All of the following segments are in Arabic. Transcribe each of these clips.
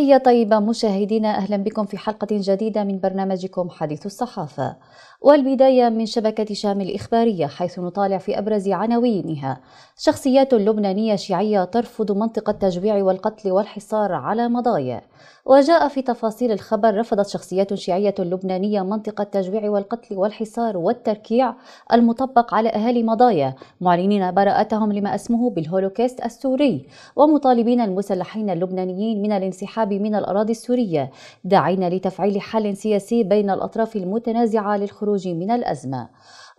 تحية طيبة مشاهدينا أهلا بكم في حلقة جديدة من برنامجكم حديث الصحافة والبداية من شبكة شام الإخبارية حيث نطالع في أبرز عناوينها شخصيات لبنانية شيعية ترفض منطق التجويع والقتل والحصار على مضايا وجاء في تفاصيل الخبر رفضت شخصيات شيعية لبنانية منطق التجويع والقتل والحصار والتركيع المطبق على أهالي مضايا معلنين براءتهم لما اسمه بالهولوكيست السوري ومطالبين المسلحين اللبنانيين من الانسحاب من الأراضي السورية داعين لتفعيل حل سياسي بين الأطراف المتنازعة للخروج للخروج من الأزمة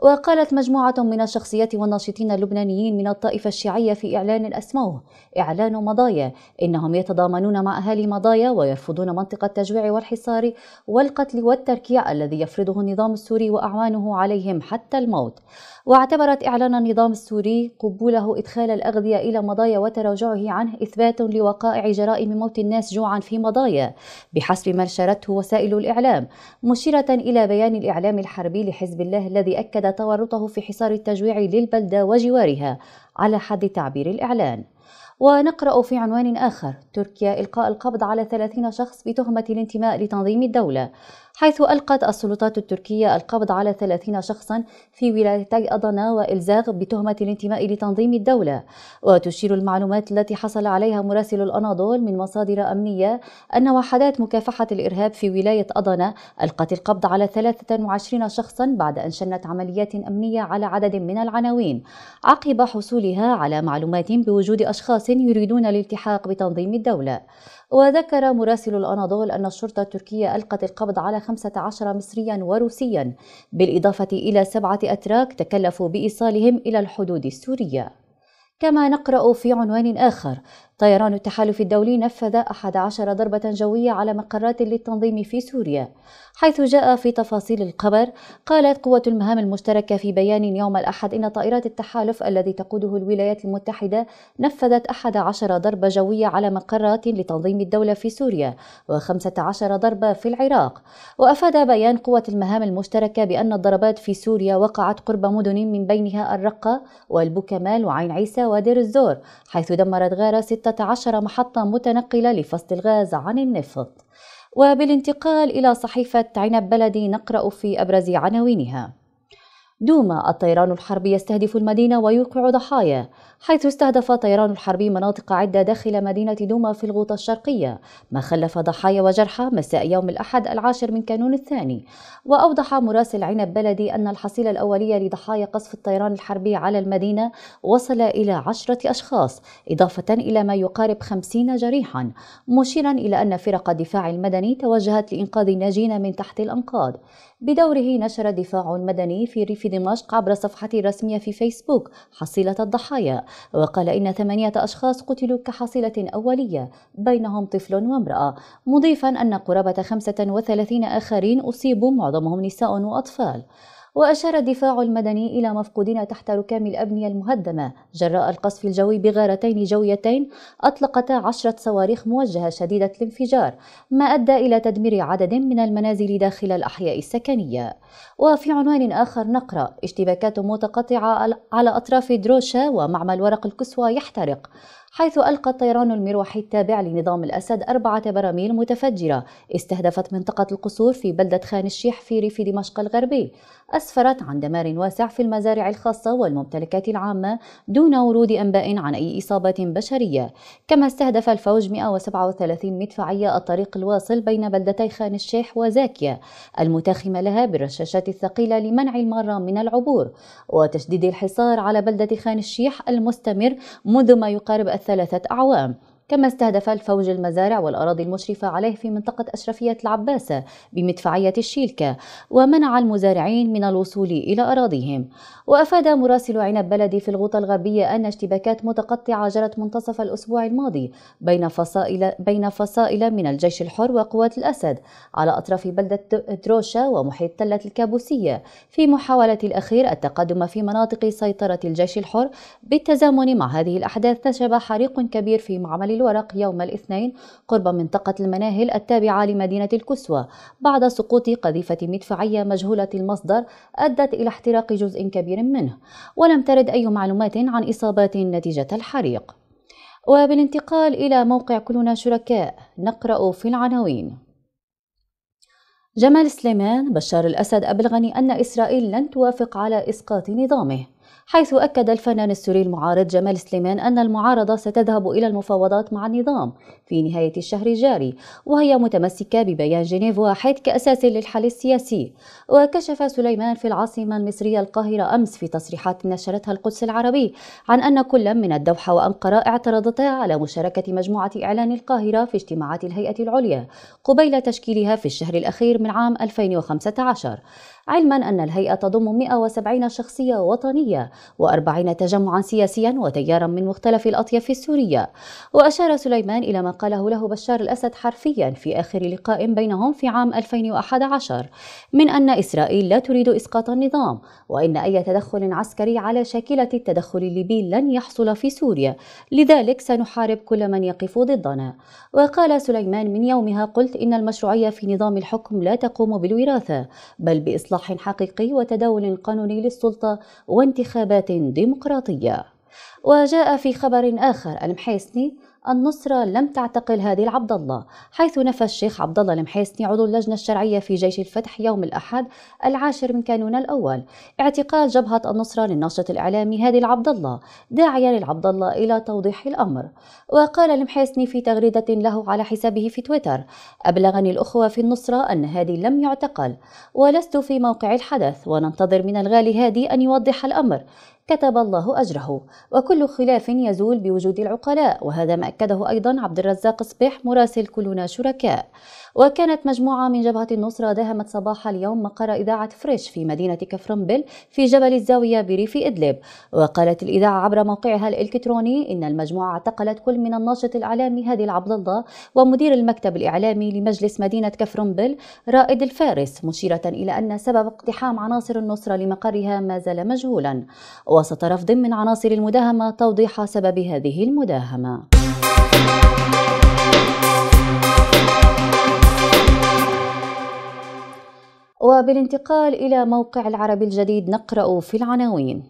وقالت مجموعة من الشخصيات والناشطين اللبنانيين من الطائفة الشيعية في إعلان أسموه إعلان مضايا إنهم يتضامنون مع أهالي مضايا ويرفضون منطق التجويع والحصار والقتل والتركيع الذي يفرضه النظام السوري وأعوانه عليهم حتى الموت واعتبرت إعلان النظام السوري قبوله إدخال الأغذية إلى مضايا وتراجعه عنه إثبات لوقائع جرائم موت الناس جوعا في مضايا بحسب ما نشرته وسائل الإعلام مشيرة إلى بيان الإعلام الحربي لحزب الله الذي أكد تورطه في حصار التجويع للبلدة وجوارها على حد تعبير الإعلان ونقرأ في عنوان آخر تركيا إلقاء القبض على 30 شخص بتهمة الانتماء لتنظيم الدولة حيث ألقت السلطات التركية القبض على 30 شخصا في ولايتي أضنا وإلزاغ بتهمة الانتماء لتنظيم الدولة وتشير المعلومات التي حصل عليها مراسل الأناضول من مصادر أمنية أن وحدات مكافحة الإرهاب في ولاية أضنا ألقت القبض على 23 شخصا بعد أن شنت عمليات أمنية على عدد من العناوين عقب حصولها على معلومات بوجود أشخاص يريدون الالتحاق بتنظيم الدولة وذكر مراسل الأناضول أن الشرطة التركية ألقت القبض على 15 مصريا وروسيا بالإضافة إلى سبعة أتراك تكلفوا بإيصالهم إلى الحدود السورية كما نقرأ في عنوان آخر طيران التحالف الدولي نفذ 11 ضربة جوية على مقرات للتنظيم في سوريا حيث جاء في تفاصيل الخبر قالت قوة المهام المشتركة في بيان يوم الأحد إن طائرات التحالف الذي تقوده الولايات المتحدة نفذت 11 ضربة جوية على مقرات لتنظيم الدولة في سوريا و15 ضربة في العراق وأفاد بيان قوة المهام المشتركة بأن الضربات في سوريا وقعت قرب مدن من بينها الرقة والبوكمال وعين عيسى ودير الزور حيث دمرت غارة ستة عشر محطة متنقلة لفصل الغاز عن النفط وبالانتقال إلى صحيفة عنب بلدي نقرأ في أبرز عناوينها دوما الطيران الحربي يستهدف المدينة ويوقع ضحايا حيث استهدف طيران الحربي مناطق عدة داخل مدينة دوما في الغوطة الشرقية ما خلف ضحايا وجرحى مساء يوم الأحد العاشر من كانون الثاني وأوضح مراسل عنب بلدي أن الحصيلة الأولية لضحايا قصف الطيران الحربي على المدينة وصل إلى عشرة أشخاص إضافة إلى ما يقارب خمسين جريحا مشيرا إلى أن فرق الدفاع المدني توجهت لإنقاذ الناجين من تحت الأنقاض بدوره نشر دفاع مدني في ريف دمشق عبر صفحته الرسمية في فيسبوك حصيلة الضحايا وقال إن ثمانية أشخاص قتلوا كحصيلة أولية بينهم طفل وامرأة مضيفا أن قرابة 35 آخرين أصيبوا معظمهم نساء وأطفال وأشار الدفاع المدني إلى مفقودين تحت ركام الأبنية المهدمة جراء القصف الجوي بغارتين جويتين أطلقتا عشرة صواريخ موجهة شديدة الانفجار ما أدى إلى تدمير عدد من المنازل داخل الأحياء السكنية وفي عنوان آخر نقرأ اشتباكات متقطعة على أطراف دروشة ومعمل ورق الكسوة يحترق حيث ألقى الطيران المروحي التابع لنظام الأسد أربعة براميل متفجرة استهدفت منطقة القصور في بلدة خان الشيح في ريف دمشق الغربي أسفرت عن دمار واسع في المزارع الخاصة والممتلكات العامة دون ورود أنباء عن أي إصابات بشرية كما استهدف الفوج 137 مدفعية الطريق الواصل بين بلدتي خان الشيح وزاكية المتاخمة لها بالرشاشات الثقيلة لمنع المارة من العبور وتشديد الحصار على بلدة خان الشيح المستمر منذ ما يقارب ثلاثة أعوام كما استهدف الفوج المزارع والأراضي المشرفة عليه في منطقة أشرفية العباسة بمدفعية الشيلكة ومنع المزارعين من الوصول إلى أراضيهم وأفاد مراسل عنب بلدي في الغوطة الغربية أن اشتباكات متقطعة جرت منتصف الأسبوع الماضي بين فصائل, بين فصائل من الجيش الحر وقوات الأسد على أطراف بلدة دروشا ومحيط تلة الكابوسية في محاولة الأخير التقدم في مناطق سيطرة الجيش الحر بالتزامن مع هذه الأحداث نشب حريق كبير في معمل الورق يوم الاثنين قرب منطقة المناهل التابعة لمدينة الكسوة بعد سقوط قذيفة مدفعية مجهولة المصدر أدت إلى احتراق جزء كبير منه ولم ترد أي معلومات عن إصابات نتيجة الحريق وبالانتقال إلى موقع كلنا شركاء نقرأ في العناوين جمال سليمان بشار الأسد أبلغني أن إسرائيل لن توافق على إسقاط نظامه حيث أكد الفنان السوري المعارض جمال سليمان أن المعارضة ستذهب إلى المفاوضات مع النظام في نهاية الشهر الجاري وهي متمسكة ببيان جنيف واحد كأساس للحل السياسي وكشف سليمان في العاصمة المصرية القاهرة أمس في تصريحات نشرتها القدس العربي عن أن كل من الدوحة وأنقرة اعترضتا على مشاركة مجموعة إعلان القاهرة في اجتماعات الهيئة العليا قبيل تشكيلها في الشهر الأخير من عام 2015 علما أن الهيئة تضم 170 شخصية وطنية و40 تجمعا سياسيا وتيارا من مختلف الأطياف السورية وأشار سليمان إلى ما قاله له بشار الأسد حرفيا في آخر لقاء بينهم في عام 2011 من أن إسرائيل لا تريد إسقاط النظام وإن أي تدخل عسكري على شاكلة التدخل الليبي لن يحصل في سوريا لذلك سنحارب كل من يقف ضدنا وقال سليمان من يومها قلت إن المشروعية في نظام الحكم لا تقوم بالوراثة بل بإصلاح إصلاح حقيقي وتداول قانوني للسلطة وانتخابات ديمقراطية وجاء في خبر آخر المحيسني النصرة لم تعتقل هذه العبد الله حيث نفى الشيخ عبد الله المحيسني عضو اللجنة الشرعية في جيش الفتح يوم الأحد العاشر من كانون الأول اعتقال جبهة النصرة للناشط الإعلامي هادي العبد الله داعيا للعبد الله إلى توضيح الأمر وقال المحيسني في تغريدة له على حسابه في تويتر أبلغني الأخوة في النصرة أن هادي لم يعتقل ولست في موقع الحدث وننتظر من الغالي هادي أن يوضح الأمر كتب الله أجره وكل خلاف يزول بوجود العقلاء وهذا ما أكده أيضا عبد الرزاق صبيح مراسل كلنا شركاء وكانت مجموعة من جبهة النصرة داهمت صباح اليوم مقر إذاعة فريش في مدينة كفرنبل في جبل الزاوية بريف إدلب وقالت الإذاعة عبر موقعها الإلكتروني إن المجموعة اعتقلت كل من الناشط الإعلامي هادي عبد الله ومدير المكتب الإعلامي لمجلس مدينة كفرنبل رائد الفارس مشيرة إلى أن سبب اقتحام عناصر النصرة لمقرها ما زال مجهولا وسط رفض من عناصر المداهمة توضيح سبب هذه المداهمة وبالانتقال إلى موقع العرب الجديد نقرأ في العناوين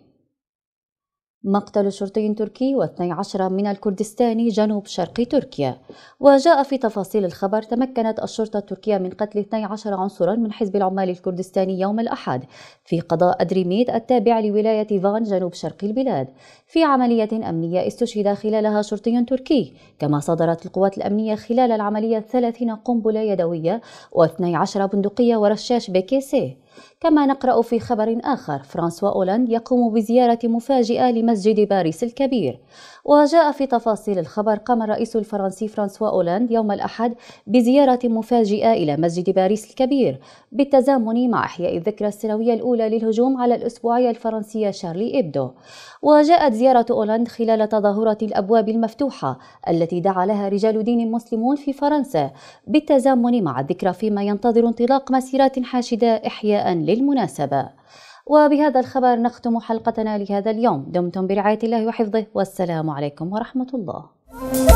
مقتل شرطي تركي واثني عشر من الكردستاني جنوب شرق تركيا وجاء في تفاصيل الخبر تمكنت الشرطة التركية من قتل 12 عنصرا من حزب العمال الكردستاني يوم الأحد في قضاء أدريميد التابع لولاية فان جنوب شرق البلاد في عملية أمنية استشهد خلالها شرطي تركي كما صدرت القوات الأمنية خلال العملية 30 قنبلة يدوية و12 بندقية ورشاش بي كي سي كما نقرأ في خبر آخر فرانسوا أولاند يقوم بزيارة مفاجئة لمسجد باريس الكبير وجاء في تفاصيل الخبر قام الرئيس الفرنسي فرانسوا أولاند يوم الأحد بزيارة مفاجئة إلى مسجد باريس الكبير بالتزامن مع إحياء الذكرى السنوية الأولى للهجوم على الأسبوعية الفرنسية شارلي إبدو وجاءت زيارة أولاند خلال تظاهرة الأبواب المفتوحة التي دعا لها رجال دين مسلمون في فرنسا بالتزامن مع الذكرى فيما ينتظر انطلاق مسيرات حاشدة إحياء للمناسبة وبهذا الخبر نختم حلقتنا لهذا اليوم دمتم برعاية الله وحفظه والسلام عليكم ورحمة الله